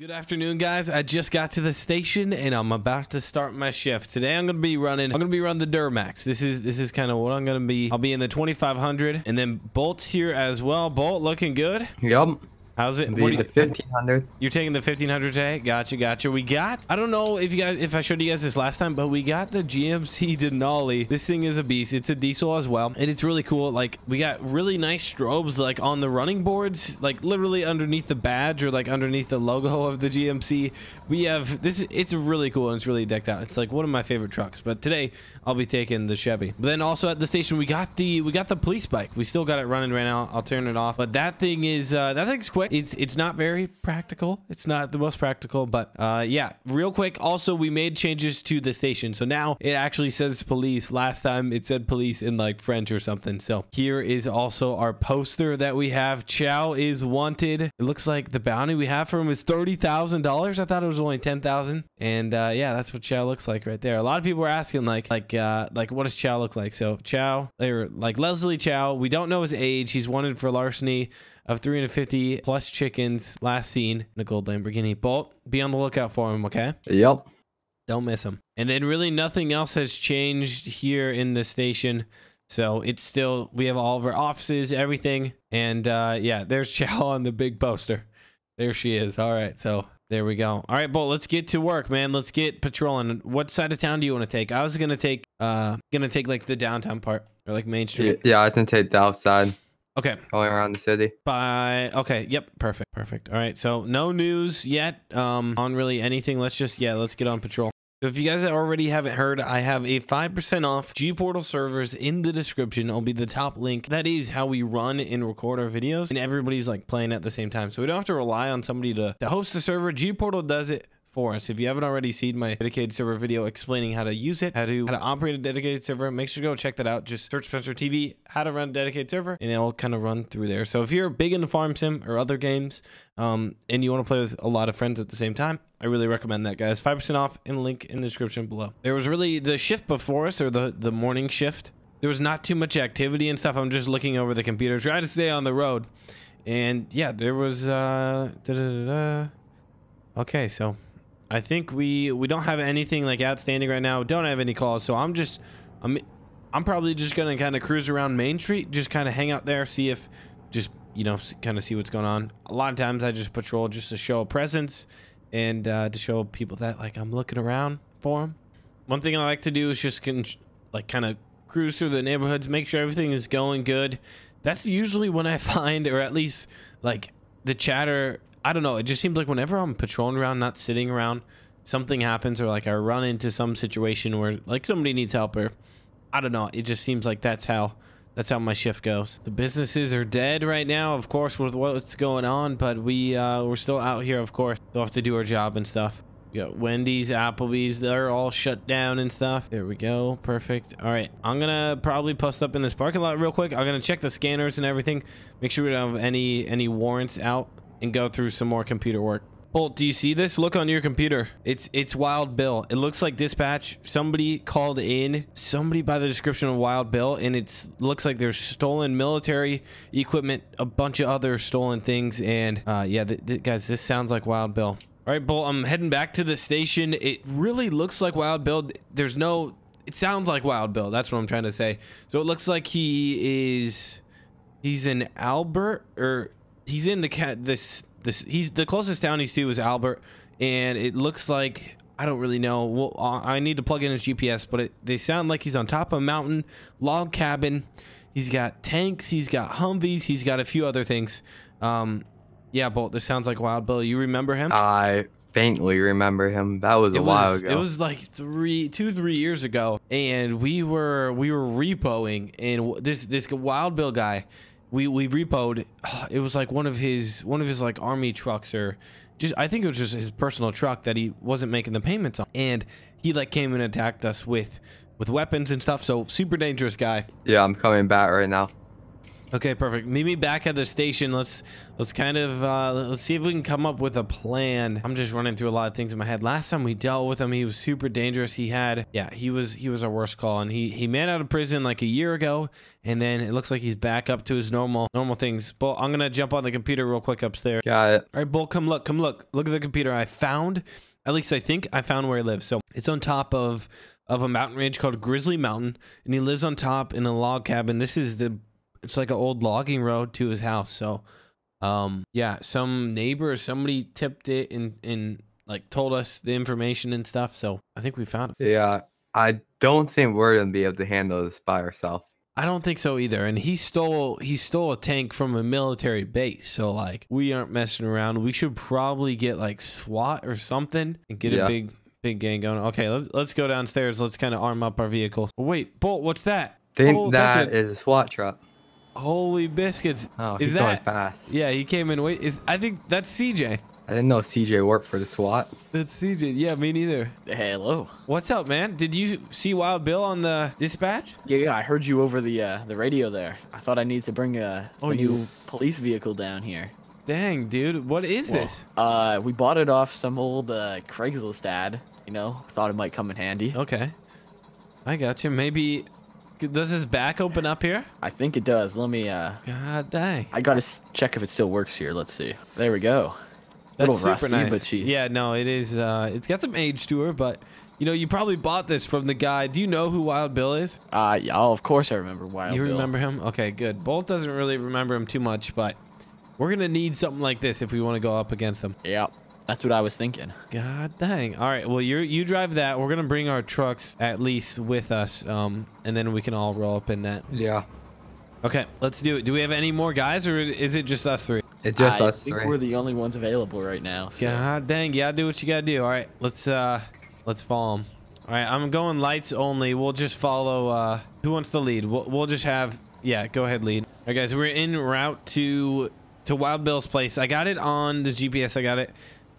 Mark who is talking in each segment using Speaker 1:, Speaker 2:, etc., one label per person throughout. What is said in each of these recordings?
Speaker 1: Good afternoon, guys. I just got to the station and I'm about to start my shift. Today, I'm gonna be running. I'm gonna be running the Duramax. This is this is kind of what I'm gonna be. I'll be in the 2500 and then Bolt's here as well. Bolt looking good. Yup. How's it? The, the 1500. You're taking the 1500 today. Gotcha, gotcha. We got, I don't know if you guys, if I showed you guys this last time, but we got the GMC Denali. This thing is a beast. It's a diesel as well. And it's really cool. Like we got really nice strobes, like on the running boards, like literally underneath the badge or like underneath the logo of the GMC. We have this, it's really cool and it's really decked out. It's like one of my favorite trucks, but today I'll be taking the Chevy. But then also at the station, we got the, we got the police bike. We still got it running right now. I'll turn it off, but that thing is, uh, that thing's quick quick. It's it's not very practical. It's not the most practical, but uh, yeah, real quick. Also, we made changes to the station, so now it actually says police. Last time it said police in like French or something. So here is also our poster that we have. Chow is wanted. It looks like the bounty we have for him is thirty thousand dollars. I thought it was only ten thousand. And uh, yeah, that's what Chow looks like right there. A lot of people were asking like, like, uh, like, what does Chow look like? So Chow, or like Leslie Chow, we don't know his age. He's wanted for larceny of 350 plus chickens. Last seen in a gold Lamborghini. Bolt, be on the lookout for him. Okay. Yep. Don't miss him. And then really nothing else has changed here in the station. So it's still, we have all of our offices, everything. And uh, yeah, there's Chow on the big poster. There she is. All right. So there we go. All right, Bolt, let's get to work, man. Let's get patrolling. What side of town do you want to take? I was going to take uh going to take like the downtown part or
Speaker 2: like Main Street. Yeah, I can take the outside. Okay. Going
Speaker 1: around the city. Bye. Okay. Yep. Perfect. Perfect. All right. So no news yet um, on really anything. Let's just, yeah, let's get on patrol. If you guys already haven't heard, I have a 5% off Gportal servers in the description. I'll be the top link. That is how we run and record our videos. And everybody's like playing at the same time. So we don't have to rely on somebody to, to host the server. Gportal does it for us. If you haven't already seen my dedicated server video explaining how to use it, how to how to operate a dedicated server, make sure to go check that out. Just search Spencer TV, how to run a dedicated server, and it'll kind of run through there. So if you're big into farm sim or other games, um, and you want to play with a lot of friends at the same time, I really recommend that, guys. 5% off and link in the description below. There was really the shift before us, or the, the morning shift. There was not too much activity and stuff. I'm just looking over the computer, trying to stay on the road. And yeah, there was, uh, da -da -da okay, so I think we we don't have anything like outstanding right now. don't have any calls, so I'm just I'm I'm probably just gonna kind of cruise around Main Street, just kind of hang out there, see if just you know kind of see what's going on. A lot of times I just patrol just to show a presence and uh, to show people that like I'm looking around for them. One thing I like to do is just can like kind of cruise through the neighborhoods, make sure everything is going good. That's usually when I find, or at least like the chatter I don't know. It just seems like whenever I'm patrolling around, not sitting around, something happens or like I run into some situation where like somebody needs help or I don't know. It just seems like that's how that's how my shift goes. The businesses are dead right now, of course, with what's going on, but we uh, we're still out here, of course. We'll have to do our job and stuff. We got Wendy's, Applebee's, they're all shut down and stuff. There we go. Perfect. All right. I'm going to probably post up in this parking lot real quick. I'm going to check the scanners and everything. Make sure we don't have any any warrants out and go through some more computer work. Bolt, do you see this? Look on your computer. It's it's Wild Bill. It looks like dispatch. Somebody called in. Somebody by the description of Wild Bill, and it looks like there's stolen military equipment, a bunch of other stolen things, and uh, yeah, th th guys, this sounds like Wild Bill. All right, Bolt, I'm heading back to the station. It really looks like Wild Bill. There's no. It sounds like Wild Bill. That's what I'm trying to say. So it looks like he is. He's in Albert or he's in the cat. This this he's the closest town he's to is Albert, and it looks like I don't really know. Well, uh, I need to plug in his GPS, but it, they sound like he's on top of a mountain, log cabin. He's got tanks. He's got Humvees. He's got a few other things. Um, yeah, Bolt. This sounds like Wild Bill. You remember him?
Speaker 2: I faintly remember him. That was it a while was, ago. It was
Speaker 1: like three, two, three years ago, and we were we were repoing, and this this Wild Bill guy we we repoed it was like one of his one of his like army trucks or just I think it was just his personal truck that he wasn't making the payments on and he like came and attacked us with with weapons and stuff so super dangerous guy
Speaker 2: yeah I'm coming back right now
Speaker 1: Okay, perfect. Meet me back at the station. Let's let's kind of uh, let's see if we can come up with a plan. I'm just running through a lot of things in my head. Last time we dealt with him, he was super dangerous. He had yeah, he was he was our worst call, and he he man out of prison like a year ago, and then it looks like he's back up to his normal normal things. Bull, I'm gonna jump on the computer real quick upstairs. Got it. All right, Bull, come look, come look, look at the computer. I found, at least I think I found where he lives. So it's on top of of a mountain range called Grizzly Mountain, and he lives on top in a log cabin. This is the it's like an old logging road to his house. So, um, yeah, some neighbor, somebody tipped it and and like told us the information and stuff. So I think we found
Speaker 2: it. Yeah, I don't think we're gonna be able to handle this by ourselves.
Speaker 1: I don't think so either. And he stole he stole a tank from a military base. So like we aren't messing around. We should probably get like SWAT or something and get yeah. a big big gang going. Okay, let's let's go downstairs. Let's kind of arm up our vehicles. wait, Bolt, what's that? Think oh, that a is a SWAT truck. Holy biscuits!
Speaker 2: Oh, is he's that, going fast.
Speaker 1: Yeah, he came in. Wait, is I think that's CJ. I
Speaker 2: didn't know CJ worked for the SWAT.
Speaker 1: That's CJ. Yeah, me neither. Hey, hello. What's up, man? Did you see Wild
Speaker 2: Bill on the dispatch? Yeah, yeah. I heard you over the uh, the radio there. I thought I needed to bring a oh, new you... police vehicle down here. Dang, dude. What is well, this? Uh, we bought it off some old uh, Craigslist ad. You know, thought it might come in handy. Okay. I got you. Maybe does his back open up here? I think it does. Let me. Uh, God dang. I gotta check if it still works here. Let's see. There we go. That's Little super rusty, nice. but she.
Speaker 1: Yeah, no, it is. Uh, it's got some age to her, but you know, you probably bought this from the guy. Do you know who Wild Bill is? Uh, yeah, oh, of course I remember Wild you Bill. You remember him? Okay, good. Bolt doesn't really remember him too much, but we're gonna need something like this if we want to go up against them. Yep. That's what I was thinking. God dang. All right. Well, you you drive that. We're going to bring our trucks at least with us. Um, and then we can all roll up in that. Yeah. Okay. Let's do it. Do we have any more guys or is it just us three? It's just I us think three. we're
Speaker 2: the only ones available right now.
Speaker 1: So. God dang. Yeah, do what you got to do. All right. Let's, uh, let's follow them. All right. I'm going lights only. We'll just follow, uh, who wants the lead? We'll, we'll just have, yeah, go ahead, lead. All right, guys. We're in route to, to Wild Bill's place. I got it on the GPS. I got it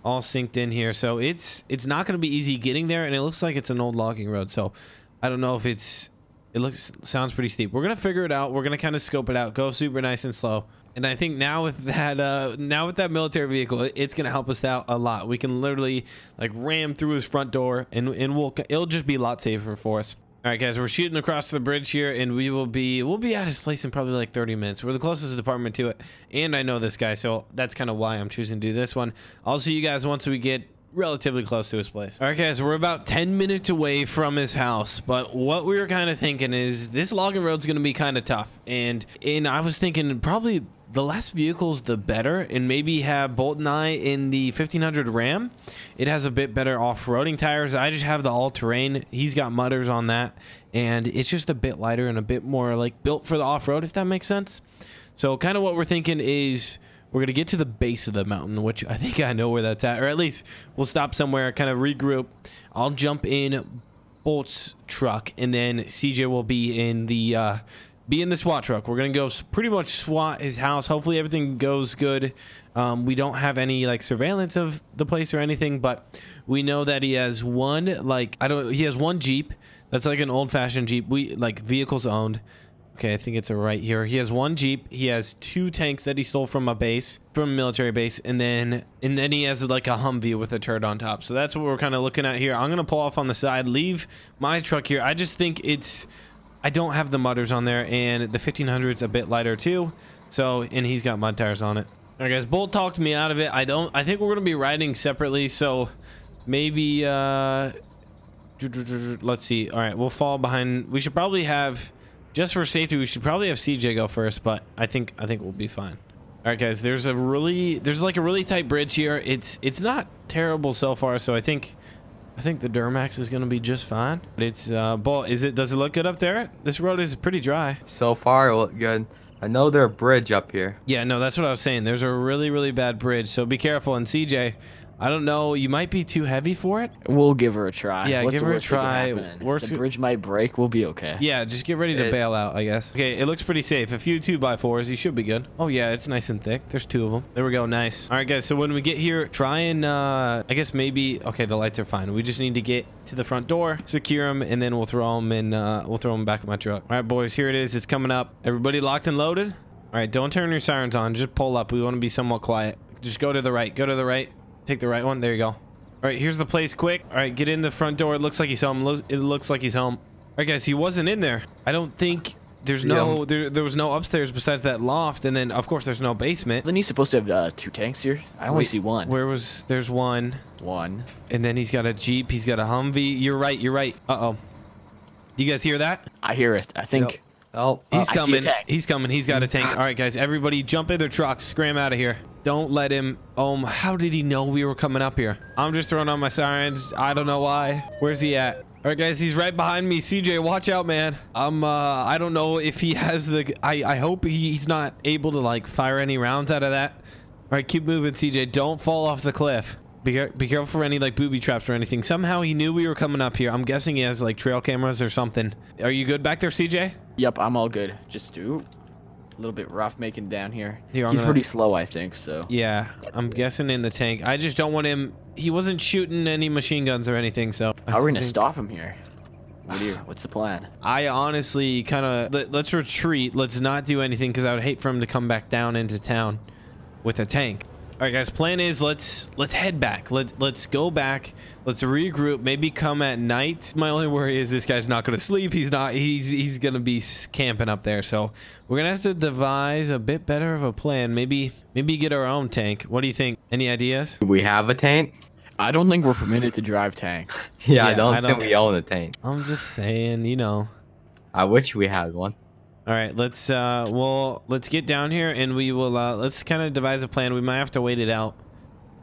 Speaker 1: all synced in here. So it's it's not going to be easy getting there, and it looks like it's an old logging road. So I don't know if it's it looks sounds pretty steep. We're gonna figure it out. We're gonna kind of scope it out. Go super nice and slow. And I think now with that uh, now with that military vehicle, it's gonna help us out a lot. We can literally like ram through his front door, and and we'll it'll just be a lot safer for us. All right, guys, we're shooting across the bridge here, and we will be we'll be at his place in probably like 30 minutes. We're the closest department to it, and I know this guy, so that's kind of why I'm choosing to do this one. I'll see you guys once we get relatively close to his place. All right, guys, we're about 10 minutes away from his house, but what we were kind of thinking is this logging road's going to be kind of tough, and and I was thinking probably the less vehicles, the better. And maybe have Bolt and I in the 1500 Ram. It has a bit better off-roading tires. I just have the all-terrain. He's got mudders on that. And it's just a bit lighter and a bit more like built for the off-road, if that makes sense. So kind of what we're thinking is we're going to get to the base of the mountain, which I think I know where that's at. Or at least we'll stop somewhere, kind of regroup. I'll jump in Bolt's truck, and then CJ will be in the... Uh, be in the SWAT truck. We're going to go pretty much SWAT his house. Hopefully everything goes good. Um, we don't have any like surveillance of the place or anything, but we know that he has one like I don't he has one Jeep. That's like an old fashioned Jeep. We like vehicles owned. Okay, I think it's right here. He has one Jeep. He has two tanks that he stole from a base, from a military base. And then and then he has like a Humvee with a turret on top. So that's what we're kind of looking at here. I'm going to pull off on the side, leave my truck here. I just think it's I don't have the mudders on there, and the 1500's a bit lighter too. So, and he's got mud tires on it. All right, guys, Bolt talked me out of it. I don't. I think we're gonna be riding separately, so maybe. uh Let's see. All right, we'll fall behind. We should probably have, just for safety, we should probably have CJ go first. But I think I think we'll be fine. All right, guys. There's a really there's like a really tight bridge here. It's it's not terrible so far, so I think I think the Duramax is going to be just fine. But it's, uh, ball. Is it, does it look good up there? This road is pretty dry. So far, it looked good. I know there's a bridge up here. Yeah, no, that's what I was saying. There's a really, really bad bridge. So be careful. And CJ, I don't know. You might be too heavy for it. We'll give her a try. Yeah, What's give her a try.
Speaker 2: Worst the bridge might break. We'll be okay.
Speaker 1: Yeah, just get ready to it, bail out, I guess. Okay, it looks pretty safe. A few 2 by 4s you should be good. Oh, yeah, it's nice and thick. There's two of them. There we go. Nice. All right, guys, so when we get here, try and, uh, I guess maybe, okay, the lights are fine. We just need to get to the front door, secure them, and then we'll throw them in, uh, we'll throw them back in my truck. All right, boys, here it is. It's coming up. Everybody locked and loaded? All right, don't turn your sirens on. Just pull up. We want to be somewhat quiet. Just go to the right. Go to the right. Take the right one. There you go. All right, here's the place quick. All right, get in the front door. It looks like he's home. It looks like he's home. All right, guys, he wasn't in there. I don't think there's no yeah. there, there was no upstairs besides that loft, and then of course there's no basement. Then he's supposed to have uh, two tanks here? I only Wait, see one. Where was there's one. One. And then he's got a jeep. He's got a Humvee. You're right. You're right. Uh oh. Do you guys hear that?
Speaker 2: I hear it. I think. Yep.
Speaker 1: Oh, he's uh, coming. He's coming. He's got a tank. All right, guys, everybody jump in their trucks. Scram out of here. Don't let him... Oh, um, how did he know we were coming up here? I'm just throwing on my sirens. I don't know why. Where's he at? All right, guys, he's right behind me. CJ, watch out, man. I'm, uh, I don't know if he has the, I, I hope he's not able to like fire any rounds out of that. All right, keep moving, CJ. Don't fall off the cliff. Be, be careful for any like booby traps or anything. Somehow he knew we were coming up here. I'm guessing he has like trail cameras or something.
Speaker 2: Are you good back there, CJ? Yep, I'm all good. Just do a little bit rough making down here. here He's gonna... pretty slow, I think, so.
Speaker 1: Yeah, I'm guessing in the tank. I just don't want him... He wasn't shooting any machine guns or anything, so... How are we going to
Speaker 2: stop him here? What you, what's the plan?
Speaker 1: I honestly kind of... Let, let's retreat. Let's not do anything, because I would hate for him to come back down into town with a tank. All right, guys. Plan is let's let's head back. Let's let's go back. Let's regroup. Maybe come at night. My only worry is this guy's not gonna sleep. He's not. He's he's gonna be camping up there. So we're gonna have to devise a bit better of a plan. Maybe maybe get our own tank. What do you think? Any ideas?
Speaker 2: We have a tank. I don't think we're permitted to
Speaker 1: drive tanks.
Speaker 2: yeah, yeah, I don't I think don't, we own a tank.
Speaker 1: I'm just saying, you
Speaker 2: know. I wish we had one.
Speaker 1: All right, let's uh, well, let's get down here and we will uh, let's kind of devise a plan. We might have to wait it out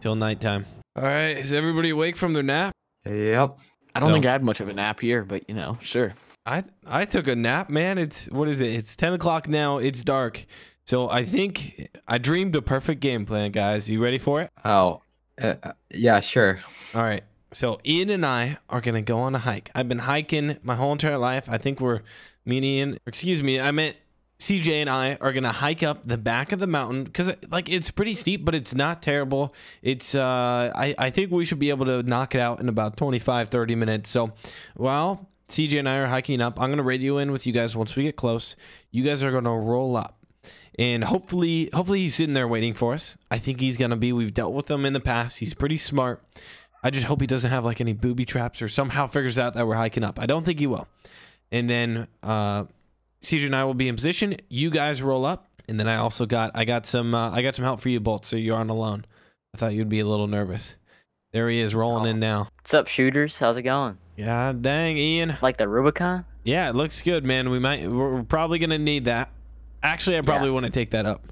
Speaker 1: till nighttime. All right, is everybody awake from their nap?
Speaker 2: Yep. I don't so, think I
Speaker 1: had much of a nap here, but you know, sure. I I took a nap, man. It's what is it? It's ten o'clock now. It's dark, so I think I dreamed a perfect game plan, guys. You ready for it? Oh, uh, uh yeah, sure. All right. So Ian and I are gonna go on a hike. I've been hiking my whole entire life. I think we're me and excuse me, I meant CJ and I are gonna hike up the back of the mountain because like it's pretty steep, but it's not terrible. It's uh I, I think we should be able to knock it out in about 25, 30 minutes. So while CJ and I are hiking up, I'm gonna radio in with you guys once we get close. You guys are gonna roll up and hopefully hopefully he's sitting there waiting for us i think he's gonna be we've dealt with him in the past he's pretty smart I just hope he doesn't have like any booby traps or somehow figures out that we're hiking up. I don't think he will. And then uh, CJ and I will be in position. You guys roll up, and then I also got I got some uh, I got some help for you, Bolt. So you aren't alone. I thought you'd be a little nervous. There he is rolling oh. in now. What's up, shooters? How's it going? Yeah, dang, Ian. Like the Rubicon? Yeah, it looks good, man. We might we're probably gonna need that. Actually, I probably yeah. want to take that up,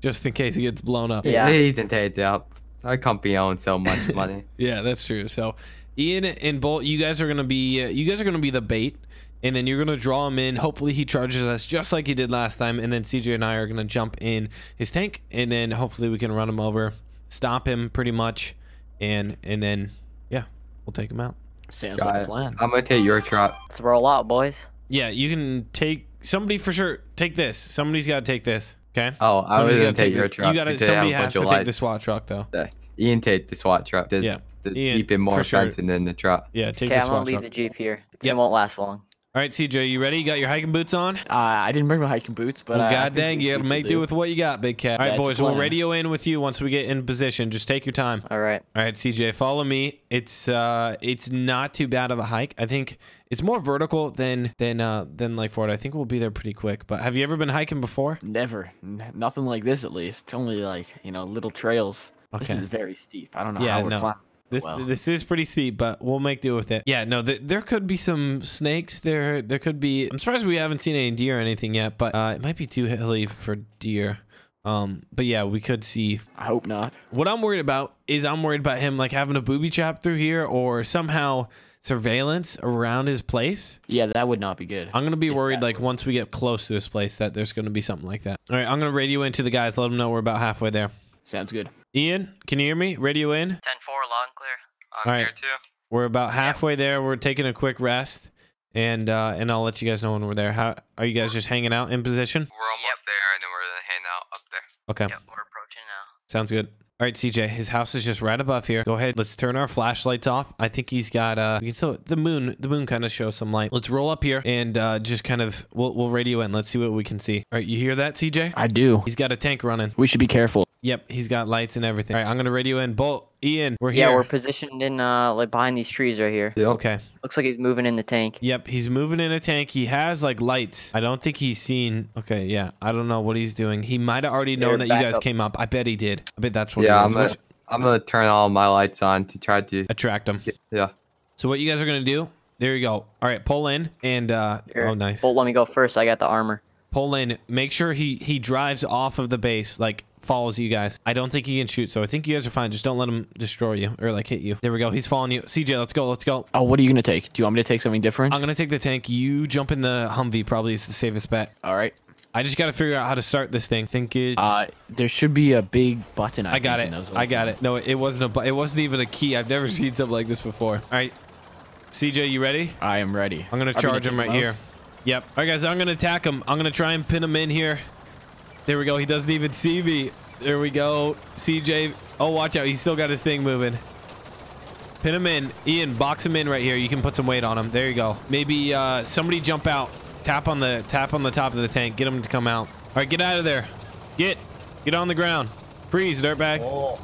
Speaker 1: just in case it
Speaker 2: gets blown up. Yeah, he didn't take it up. I can't be owing so much money.
Speaker 1: yeah, that's true. So, Ian and Bolt, you guys are gonna be uh, you guys are gonna be the bait, and then you're gonna draw him in. Hopefully, he charges us just like he did last time, and then CJ and I are gonna jump in his tank, and then hopefully we can run him over, stop him pretty much, and and
Speaker 2: then yeah, we'll take him out. Sounds Got like it. a plan. I'm gonna take your trap. Throw a lot, boys.
Speaker 1: Yeah, you can take somebody for sure. Take this. Somebody's got to take this. Okay. Oh, I somebody was gonna take, take your truck. You gotta. Somebody has to lights. take the SWAT truck though. Yeah.
Speaker 2: Ian take the SWAT truck. That's, yeah. That's Ian, even more expensive sure. than the truck. Yeah. Take okay, the SWAT I'm gonna truck. leave the jeep here. It yep. won't last long. All right,
Speaker 1: CJ, you ready? You got your hiking boots on? Uh, I didn't bring my hiking boots, but well, uh, God dang, you to make do with what you got, big cat. All right, That's boys, we'll radio in with you once we get in position. Just take your time. All right. All right, CJ, follow me. It's uh, it's not too bad of a hike. I think it's more vertical than than uh than like Ford. I think we'll be there pretty quick. But have you ever been hiking before?
Speaker 2: Never. N nothing like this, at least. Only like you know little trails. Okay. This is very steep. I don't know yeah, how we're no. climbing this well.
Speaker 1: this is pretty steep, but we'll make do with it. Yeah, no, th there could be some snakes there. There could be. I'm surprised we haven't seen any deer or anything yet, but uh, it might be too hilly for deer. Um, but yeah, we could see. I hope not. What I'm worried about is I'm worried about him like having a booby trap through here or somehow surveillance around his place.
Speaker 2: Yeah, that would not be good. I'm
Speaker 1: going to be if worried like once we get close to his place that there's going to be something like that. All right, I'm going to radio into the guys, let them know we're about halfway there. Sounds good. Ian, can you hear me? Radio in. 10-4,
Speaker 2: long clear.
Speaker 1: I'm All right. here too. We're about halfway there. We're taking a quick rest, and uh, and I'll let you guys know when we're there. How are you guys just hanging out in position?
Speaker 2: We're almost yep. there, and then we're gonna hang out up
Speaker 1: there. Okay. Yep, we're approaching now. Sounds good. All right, CJ, his house is just right above here. Go ahead, let's turn our flashlights off. I think he's got uh, you can still the moon. The moon kind of shows some light. Let's roll up here and uh, just kind of we'll we'll radio in. Let's see what we can see. All right, you hear that, CJ? I do. He's got a tank running.
Speaker 2: We should be careful.
Speaker 1: Yep, he's got lights and everything. All right, I'm gonna radio in. Bolt, Ian, we're here. Yeah, we're positioned
Speaker 2: in uh like behind these trees right here. Yep. Okay. Looks like he's moving in the tank.
Speaker 1: Yep, he's moving in a tank. He has like lights. I don't think he's seen. Okay, yeah, I don't know what he's doing. He might have already They're known that you guys up. came up. I bet he did. I bet that's what. Yeah, I'm gonna,
Speaker 2: I'm gonna turn all my lights on to try to attract him. Yeah.
Speaker 1: So what you guys are gonna do? There you go. All right, pull in and uh.
Speaker 2: Here. Oh, nice. Bolt, let me go first. I got the armor.
Speaker 1: Pull in. Make sure he, he drives off of the base, like follows you guys. I don't think he can shoot, so I think you guys are fine. Just don't let him destroy you or like hit you. There we go. He's following you. CJ, let's go. Let's go. Oh, what are you going to take? Do you want me to take something different? I'm going to take the tank. You jump in the Humvee probably is the safest bet. All right. I just got to figure out how to start this thing. think it's... Uh,
Speaker 2: there should be a big button. I, I got it.
Speaker 1: I got it. No, it wasn't a it wasn't even a key. I've never seen something like this before. All right. CJ, you ready? I am ready. I'm going to charge him right here. Yep. All right, guys, I'm going to attack him. I'm going to try and pin him in here. There we go. He doesn't even see me. There we go. CJ. Oh, watch out. He's still got his thing moving. Pin him in. Ian, box him in right here. You can put some weight on him. There you go. Maybe uh, somebody jump out. Tap on the tap on the top of the tank. Get him to come out. All right, get out of there. Get. Get on the ground. Freeze, dirtbag.
Speaker 2: Oh,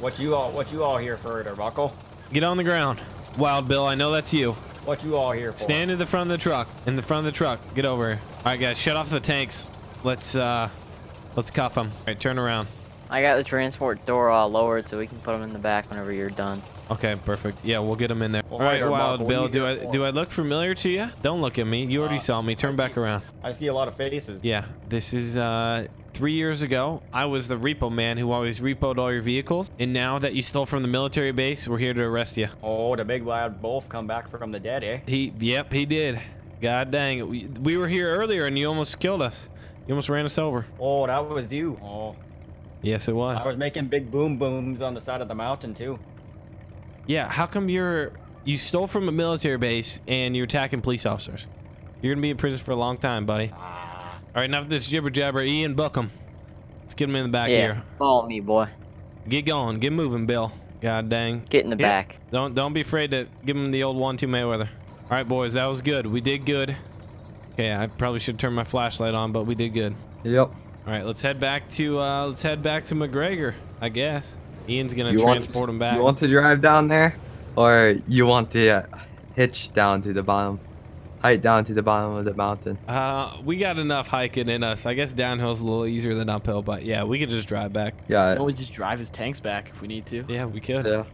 Speaker 2: what you all what you all here for, Arbuckle?
Speaker 1: Get on the ground. Wild Bill, I know that's you
Speaker 2: what you all here for.
Speaker 1: Stand in the front of the truck. In the
Speaker 2: front of the truck. Get over. All right, guys, shut off the tanks. Let's uh,
Speaker 1: let's cuff them. All right, turn around.
Speaker 2: I got the transport door all lowered so we can put them in the back whenever you're done. Okay,
Speaker 1: perfect. Yeah, we'll get them in there. Well, all right, Wild Bill, do I do I look familiar to you? Don't look at me. You already uh, saw me. Turn back around.
Speaker 2: I see a lot of faces.
Speaker 1: Yeah, this is uh three years ago, I was the repo man who always repoed all your vehicles. And now that you stole from the military base, we're here to arrest you.
Speaker 2: Oh, the big wild both come back from the dead, eh? He, yep, he did. God
Speaker 1: dang. We, we were here earlier and you almost killed us. You almost ran us over.
Speaker 2: Oh, that was you. Oh,
Speaker 1: Yes, it was. I was
Speaker 2: making big boom booms on the side of the mountain too.
Speaker 1: Yeah, how come you're you stole from a military base and you're attacking police officers? You're gonna be in prison for a long time, buddy. Ah. All right, enough of this jibber jabber. Ian Buckham, let's get him in the back yeah, here.
Speaker 2: Follow me, boy.
Speaker 1: Get going. Get moving, Bill. God dang. Get in the yeah. back. Don't don't be afraid to give him the old one-two Mayweather. All right, boys, that was good. We did good. Okay, I probably should turn my flashlight on, but we did good. Yep. All right, let's head back to uh, let's head back to McGregor, I guess. Ian's gonna you transport
Speaker 2: to, him back. You want to drive down there, or you want to uh, hitch down to the bottom, hike down to the bottom of the mountain?
Speaker 1: Uh, we got enough hiking in us. I guess downhill's a little easier than uphill, but yeah, we could just drive back. Yeah. Don't we just drive his tanks back if we need to? Yeah, we could. Yeah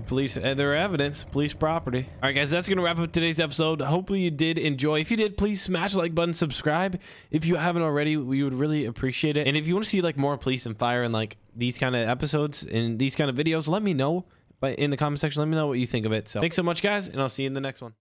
Speaker 1: police and uh, their evidence, police property. All right, guys, that's going to wrap up today's episode. Hopefully you did enjoy. If you did, please smash the like button, subscribe. If you haven't already, we would really appreciate it. And if you want to see like more police and fire and like these kind of episodes and these kind of videos, let me know. But in the comment section, let me know what you think of it. So thanks so much, guys, and I'll see you in the next one.